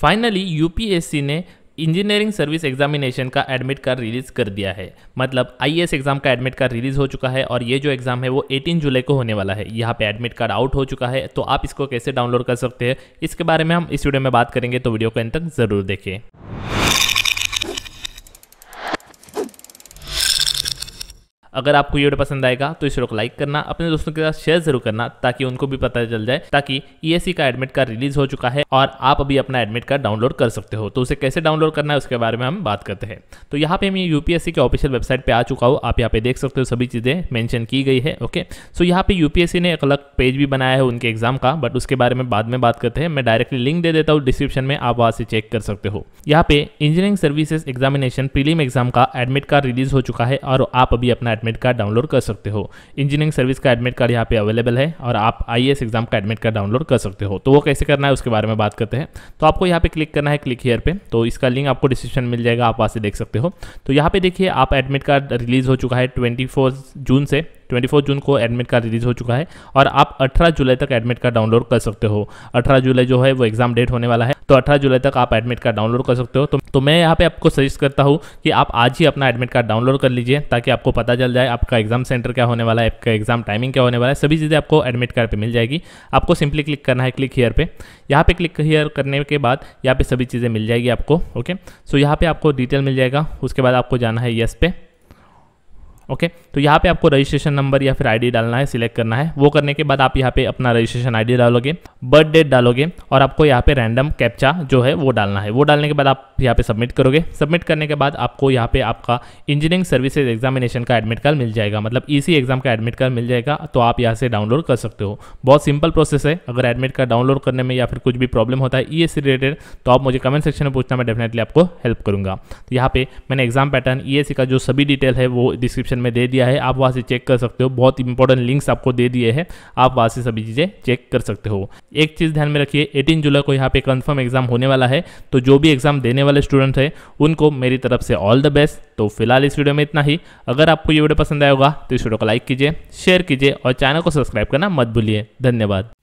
finally UPSC ने engineering service examination का admit card release कर दिया है मतलब आईएएस एग्जाम का एडमिट कार्ड रिलीज़ हो चुका है और ये जो एग्ज़ाम है वो 18 जुलाई को होने वाला है यहाँ पे एडमिट कार्ड आउट हो चुका है तो आप इसको कैसे डाउनलोड कर सकते हैं इसके बारे में हम इस वीडियो में बात करेंगे तो वीडियो को अंत तक ज़रूर देखें अगर आपको ये वीडियो पसंद आएगा तो इस वीडियो को लाइक करना अपने दोस्तों के साथ शेयर जरूर करना ताकि उनको भी पता चल जाए ताकि ई e का एडमिट कार्ड रिलीज हो चुका है और आप अभी अपना एडमिट कार्ड डाउनलोड कर सकते हो तो उसे कैसे डाउनलोड करना है उसके बारे में हम बात करते हैं तो यहाँ पे मैं यूपीएससी के ऑफिशियल वेबसाइट पर आ चुका हूँ आप यहाँ पे देख सकते हो सभी चीज़ें मैंशन की गई है ओके सो यहाँ पे यूपीएससी ने एक अलग पेज भी बनाया है उनके एग्जाम का बट उसके बारे में बाद में बात करते हैं मैं डायरेक्टली लिंक दे देता हूँ डिस्क्रिप्शन में आप वहाँ से चेक कर सकते हो यहाँ पे engineering services examination prelim exam का एडमिट कार्ड रिलीज हो चुका है और आप अभी अपना एडमिट कार्ड डाउनलोड कर सकते हो इंजीनियरिंग सर्विस का एडमिट कार्ड यहाँ पे अवेलेबल है और आप आई एग्जाम का एडमिट कार्ड डाउनलोड कर सकते हो तो वो कैसे करना है उसके बारे में बात करते हैं तो आपको यहाँ पे क्लिक करना है क्लिक हेयर पे तो इसका लिंक आपको डिस्क्रिप्शन मिल जाएगा आप वहाँ से देख सकते हो तो यहाँ पे देखिए आप एडमिट कार्ड रिलीज हो चुका है ट्वेंटी जून से 24 जून को एडमिट कार्ड रिलीज हो चुका है और आप 18 जुलाई तक एडमिट कार्ड डाउनलोड कर सकते हो 18 जुलाई जो है वो एग्जाम डेट होने वाला है तो 18 जुलाई तक आप एडमिट कार्ड डाउनलोड कर सकते हो तो, तो मैं यहाँ पे आपको सजेस्ट करता हूँ कि आप आज ही अपना एडमिट कार्ड डाउनलोड कर लीजिए ताकि आपको पता चल जाए आपका एग्जाम सेंटर क्या होने वाला है आपका एग्जाम टाइमिंग क्या होने वाला है सभी चीज़ें आपको एडमिट कार्ड पर मिल जाएगी आपको सिंपली क्लिक करना है क्लिक हीयर पर यहाँ पे क्लिक हीयर करने के बाद यहाँ पे सभी चीज़ें मिल जाएगी आपको ओके सो यहाँ पे आपको डिटेल मिल जाएगा उसके बाद आपको जाना है यस पे ओके तो यहाँ पे आपको रजिस्ट्रेशन नंबर या फिर आईडी डालना है सिलेक्ट करना है वो करने के बाद आप यहाँ पे अपना रजिस्ट्रेशन आईडी डालोगे बर्थ डेट डालोगे और आपको यहाँ पे रैंडम कैप्चा जो है वो डालना है वो डालने के बाद आप यहाँ पे सबमिट करोगे सबमिट करने के बाद आपको यहाँ पे आपका इंजीनियरिंग सर्विसेज एग्जामिनेशन का एडमिट कार्ड मिल जाएगा मतलब इसी e एग्जाम का एडमिट कार्ड मिल जाएगा तो आप यहाँ से डाउनलोड कर सकते हो बहुत सिंपल प्रोसेस है अगर एडमिट कार्ड डाउनलोड करने में या फिर कुछ भी प्रॉब्लम होता है ई से रिलेटेड तो आप मुझे कमेंट सेक्शन में पूछना मैं डेफिनेटली आपको हेल्प करूंगा तो यहाँ पे मैंने एग्जाम पैटर्न ई का जो सभी डिटेल है वो डिस्क्रिप्शन डिस्क्रिप्शन में दे दिया है आप वहाँ से चेक कर सकते हो बहुत इंपॉर्टेंट लिंक्स आपको दे दिए हैं आप वहाँ से सभी चीज़ें चेक कर सकते हो एक चीज़ ध्यान में रखिए एटीन जुलाई को यहाँ पे कन्फर्म एग्जाम होने वाला है तो जो भी एग्जाम देने वाले स्टूडेंट हैं उनको मेरी तरफ से ऑल द बेस्ट तो फिलहाल इस वीडियो में इतना ही अगर आपको ये वीडियो पसंद आएगा तो इस वीडियो को लाइक कीजिए शेयर कीजिए और चैनल को सब्सक्राइब करना मत भूलिए धन्यवाद